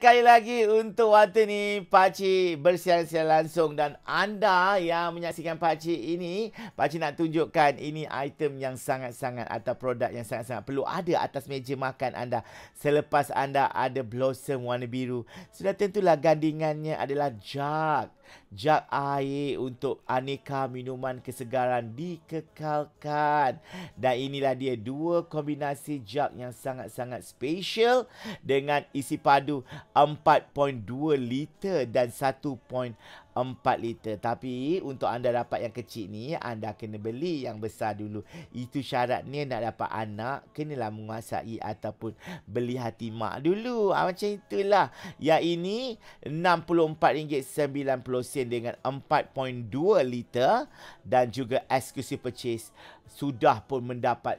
Sekali lagi untuk waktu ni Pakcik bersiaran-siaran langsung Dan anda yang menyaksikan Pakcik ini Pakcik nak tunjukkan ini item yang sangat-sangat Atau produk yang sangat-sangat perlu ada atas meja makan anda Selepas anda ada blossom warna biru Sudah tentulah gandingannya adalah jug jak air untuk aneka minuman kesegaran dikekalkan. Dan inilah dia dua kombinasi jak yang sangat-sangat special dengan isi padu 4.2 liter dan 4 liter. Tapi untuk anda dapat yang kecil ni, anda kena beli yang besar dulu. Itu syaratnya nak dapat anak, kenalah menguasai ataupun beli hati mak dulu. Ha, macam itulah. Ya ini RM64.90 dengan 4.2 liter dan juga exclusive purchase sudah pun mendapat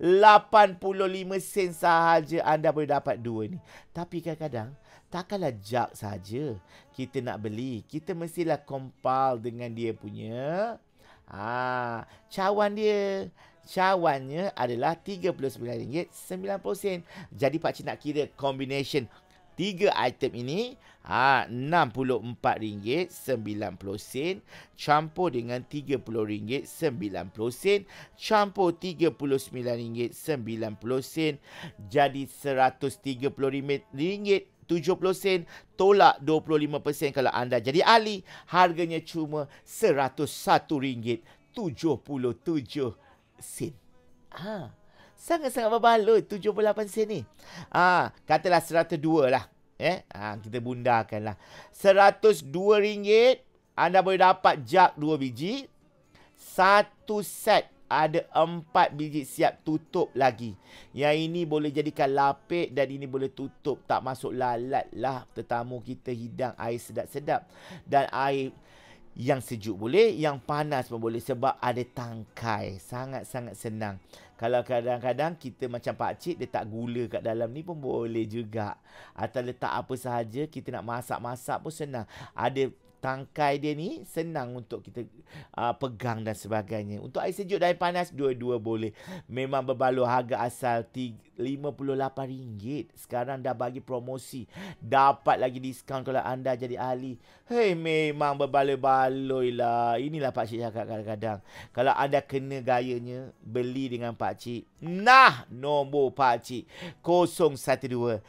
85 sen sahaja anda boleh dapat dua ni. Tapi kadang-kadang, tak takkanlah jug saja kita nak beli. Kita mestilah compile dengan dia punya. Ha, cawan dia. Cawannya adalah RM39.90. Jadi pakcik nak kira combination tiga item ini ha, RM64.90 campur dengan RM30.90 campur RM39.90 jadi RM135.70 tolak 25% kalau anda jadi ahli harganya cuma RM101.77 sen. Ah sangat-sangat berbaloi 78 sen ni. Ah, katalah 102 lah. Eh, ah, kita bundarkan lah. 102 ringgit anda boleh dapat jak 2 biji. Satu set ada 4 biji siap tutup lagi. Yang ini boleh jadikan lapik dan ini boleh tutup tak masuk lalat lah tetamu kita hidang air sedap-sedap. Dan air yang sejuk boleh, yang panas pun boleh sebab ada tangkai. Sangat-sangat senang. Kalau kadang-kadang kita macam pak cik tak gula kat dalam ni pun boleh juga. Atau letak apa sahaja kita nak masak-masak pun senang. Ada tangkai dia ni senang untuk kita uh, pegang dan sebagainya. Untuk air sejuk dan air panas dua-dua boleh. Memang berbaloi harga asal RM58 sekarang dah bagi promosi. Dapat lagi diskaun kalau anda jadi ahli. Hei memang berbaloi-baloi lah. Inilah pak cik cakap kadang-kadang. Kalau anda kena gayanya beli dengan pak cik. Nah, nombor pak cik 012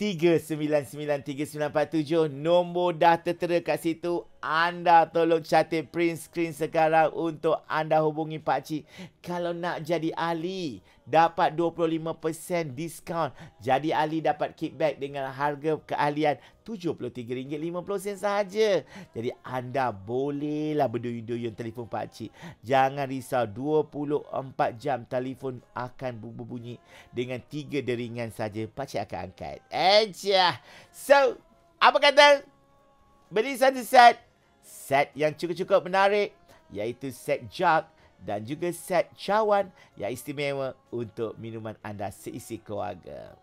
3993947 Nombor dah tertera kat situ anda tolong catat print screen sekarang untuk anda hubungi Pak Cik. Kalau nak jadi ahli, dapat 25% discount. Jadi ahli dapat kickback dengan harga keahlian RM73.50 sahaja. Jadi anda bolehlah berduyun-duyun telefon Pak Cik. Jangan risau 24 jam telefon akan berbunyi dengan tiga deringan saja Pak Cik akan angkat. Encik. Eh, so, apa kata? Beri satu set. -set set yang cukup-cukup menarik iaitu set jug dan juga set cawan yang istimewa untuk minuman anda seisi keluarga.